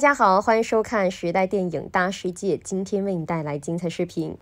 大家好，欢迎收看《时代电影大世界》，今天为你带来精彩视频。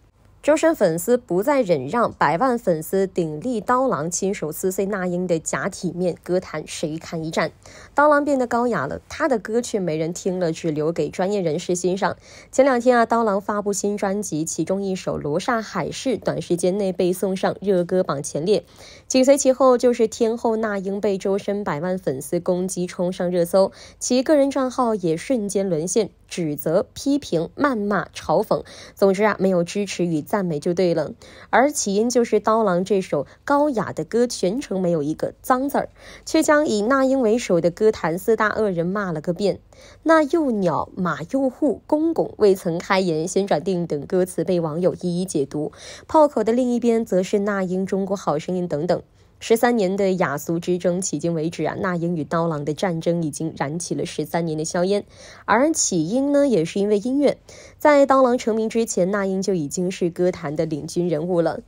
周深粉丝不再忍让，百万粉丝鼎力，刀郎亲手撕碎那英的假体面，歌坛谁堪一战？刀郎变得高雅了，他的歌却没人听了，只留给专业人士欣赏。前两天啊，刀郎发布新专辑，其中一首《罗刹海市》短时间内被送上热歌榜前列，紧随其后就是天后那英被周深百万粉丝攻击，冲上热搜，其个人账号也瞬间沦陷。指责、批评、谩骂、嘲讽，总之啊，没有支持与赞美就对了。而起因就是刀郎这首高雅的歌，全程没有一个脏字儿，却将以那英为首的歌坛四大恶人骂了个遍。那幼鸟、马幼护、公公未曾开言先转定等歌词被网友一一解读。炮口的另一边则是那英、中国好声音等等。十三年的雅俗之争，迄今为止啊，那英与刀郎的战争已经燃起了十三年的硝烟。而起因呢，也是因为音乐。在刀郎成名之前，那英就已经是歌坛的领军人物了。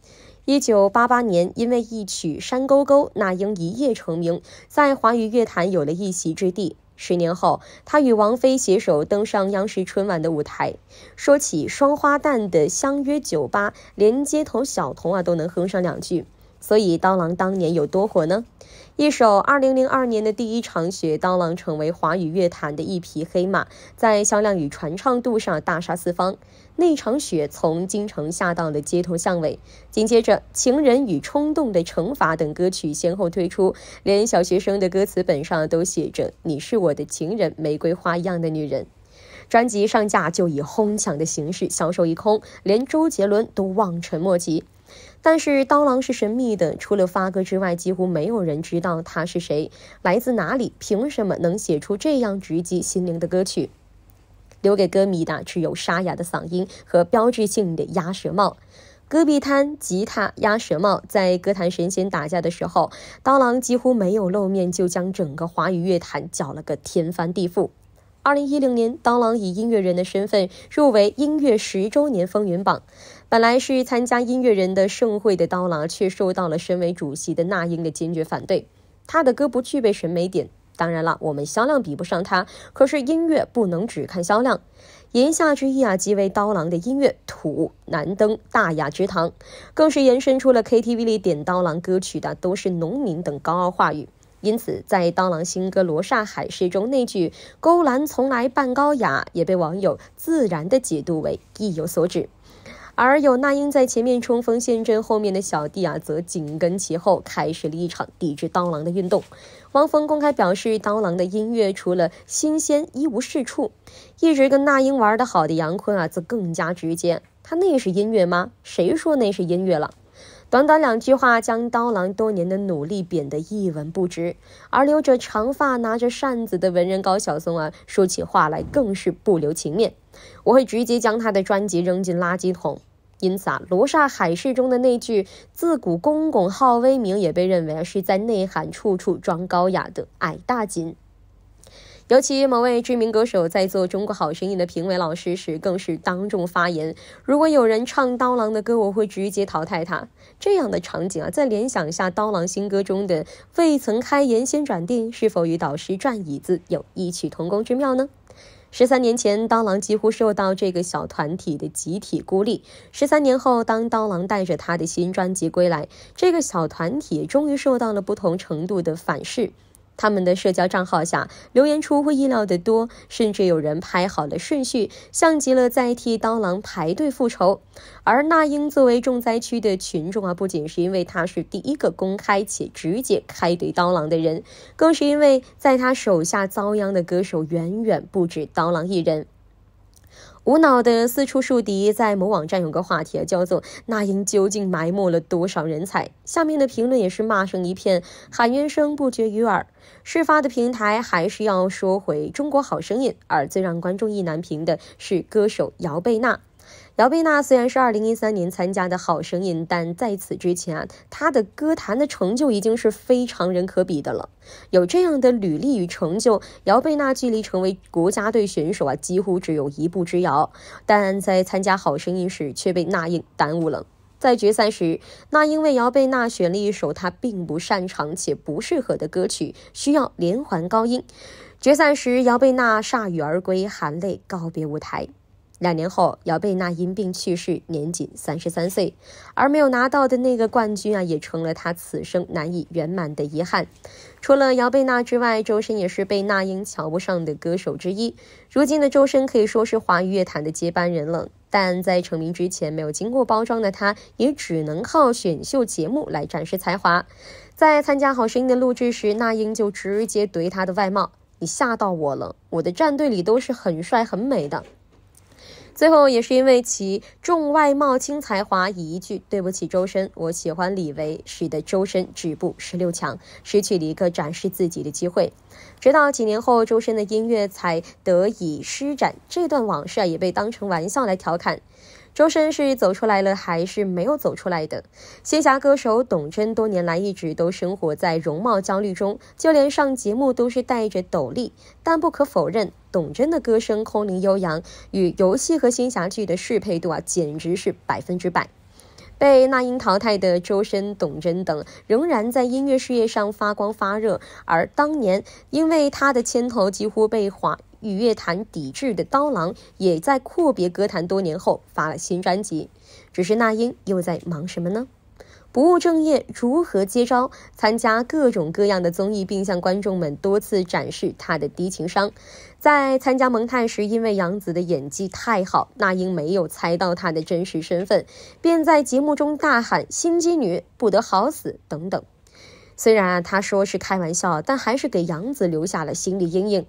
一九八八年，因为一曲《山沟沟》，那英一夜成名，在华语乐坛有了一席之地。十年后，他与王菲携手登上央视春晚的舞台。说起双花旦的《相约酒吧》，连街头小童啊都能哼上两句。所以刀郎当年有多火呢？一首2002年的《第一场雪》，刀郎成为华语乐坛的一匹黑马，在销量与传唱度上大杀四方。那场雪从京城下到了街头巷尾，紧接着《情人与冲动的惩罚》等歌曲先后推出，连小学生的歌词本上都写着“你是我的情人，玫瑰花一样的女人”。专辑上架就以哄抢的形式销售一空，连周杰伦都望尘莫及。但是刀郎是神秘的，除了发哥之外，几乎没有人知道他是谁，来自哪里，凭什么能写出这样直击心灵的歌曲？留给歌迷的只有沙哑的嗓音和标志性的鸭舌帽。戈壁滩、吉他、鸭舌帽，在歌坛神仙打架的时候，刀郎几乎没有露面，就将整个华语乐坛搅了个天翻地覆。二零一零年，刀郎以音乐人的身份入围音乐十周年风云榜。本来是参加音乐人的盛会的刀郎，却受到了身为主席的那英的坚决反对。他的歌不具备审美点，当然了，我们销量比不上他，可是音乐不能只看销量。言下之意啊，即为刀郎的音乐土，难登大雅之堂，更是延伸出了 KTV 里点刀郎歌曲的都是农民等高傲话语。因此，在刀郎新歌《罗刹海市》中那句“勾栏从来半高雅”也被网友自然的解读为意有所指。而有那英在前面冲锋陷阵，后面的小弟啊则紧跟其后，开始了一场抵制刀郎的运动。汪峰公开表示，刀郎的音乐除了新鲜一无是处。一直跟那英玩得好的杨坤啊，则更加直接，他那是音乐吗？谁说那是音乐了？短短两句话将刀郎多年的努力贬得一文不值，而留着长发拿着扇子的文人高晓松啊，说起话来更是不留情面，我会直接将他的专辑扔进垃圾桶。因此啊，《罗刹海市》中的那句“自古公公好威名”也被认为是在内涵处处装高雅的矮大金。尤其某位知名歌手在做《中国好声音》的评委老师时，更是当众发言：“如果有人唱刀郎的歌，我会直接淘汰他。”这样的场景啊，再联想一下刀郎新歌中的“未曾开言先转腚”，是否与导师转椅子有异曲同工之妙呢？十三年前，刀郎几乎受到这个小团体的集体孤立；十三年后，当刀郎带着他的新专辑归来，这个小团体终于受到了不同程度的反噬。他们的社交账号下留言出乎意料的多，甚至有人排好了顺序，像极了在替刀郎排队复仇。而那英作为重灾区的群众啊，不仅是因为她是第一个公开且直接开怼刀郎的人，更是因为在他手下遭殃的歌手远远不止刀郎一人。无脑的四处树敌，在某网站有个话题啊，叫做“那英究竟埋没了多少人才”，下面的评论也是骂声一片，喊冤声不绝于耳。事发的平台还是要说回《中国好声音》，而最让观众意难平的是歌手姚贝娜。姚贝娜虽然是2013年参加的《好声音》，但在此之前啊，她的歌坛的成就已经是非常人可比的了。有这样的履历与成就，姚贝娜距离成为国家队选手啊，几乎只有一步之遥。但在参加《好声音》时却被那英耽误了。在决赛时，那英为姚贝娜选了一首她并不擅长且不适合的歌曲，需要连环高音。决赛时，姚贝娜铩羽而归，含泪告别舞台。两年后，姚贝娜因病去世，年仅三十三岁，而没有拿到的那个冠军啊，也成了他此生难以圆满的遗憾。除了姚贝娜之外，周深也是被那英瞧不上的歌手之一。如今的周深可以说是华语乐坛的接班人了，但在成名之前，没有经过包装的他，也只能靠选秀节目来展示才华。在参加《好声音》的录制时，那英就直接怼他的外貌：“你吓到我了，我的战队里都是很帅很美的。”最后也是因为其重外貌轻才华，以一句对不起周深，我喜欢李维，使得周深止步十六强，失去了一个展示自己的机会。直到几年后，周深的音乐才得以施展。这段往事啊，也被当成玩笑来调侃。周深是走出来了还是没有走出来的？仙侠歌手董贞多年来一直都生活在容貌焦虑中，就连上节目都是戴着斗笠。但不可否认，董贞的歌声空灵悠扬，与游戏和仙侠剧的适配度啊，简直是百分之百。被那英淘汰的周深、董贞等仍然在音乐事业上发光发热，而当年因为他的牵头几乎被华与乐坛抵制的刀郎也在阔别歌坛多年后发了新专辑，只是那英又在忙什么呢？不务正业，如何接招？参加各种各样的综艺，并向观众们多次展示他的低情商。在参加《蒙太》时，因为杨紫的演技太好，那英没有猜到她的真实身份，便在节目中大喊“心机女不得好死”等等。虽然他说是开玩笑，但还是给杨紫留下了心理阴影。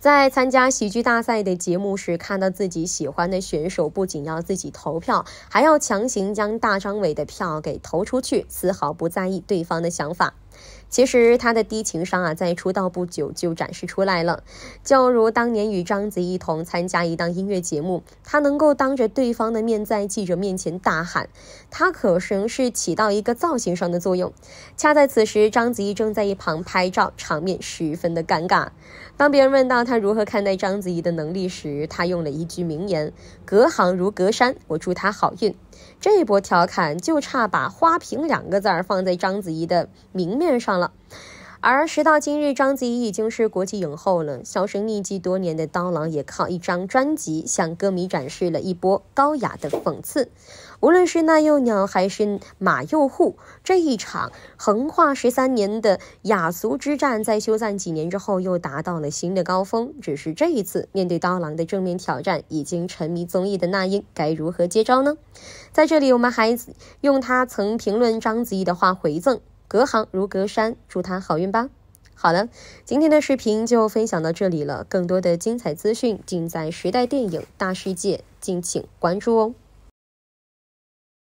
在参加喜剧大赛的节目时，看到自己喜欢的选手，不仅要自己投票，还要强行将大张伟的票给投出去，丝毫不在意对方的想法。其实他的低情商啊，在出道不久就展示出来了。就如当年与章子怡同参加一档音乐节目，他能够当着对方的面在记者面前大喊，他可能是起到一个造型上的作用。恰在此时，章子怡正在一旁拍照，场面十分的尴尬。当别人问到他如何看待章子怡的能力时，他用了一句名言：“隔行如隔山。”我祝他好运。这波调侃就差把“花瓶”两个字儿放在章子怡的明面上。了。而时到今日，章子怡已经是国际影后了。销声匿迹多年的刀郎也靠一张专辑向歌迷展示了一波高雅的讽刺。无论是那幼鸟还是马幼护》，这一场横跨十三年的雅俗之战，在休战几年之后又达到了新的高峰。只是这一次，面对刀郎的正面挑战，已经沉迷综艺的那英该如何接招呢？在这里，我们还用他曾评论章子怡的话回赠。隔行如隔山，祝他好运吧。好了，今天的视频就分享到这里了。更多的精彩资讯尽在《时代电影大世界》，敬请关注哦。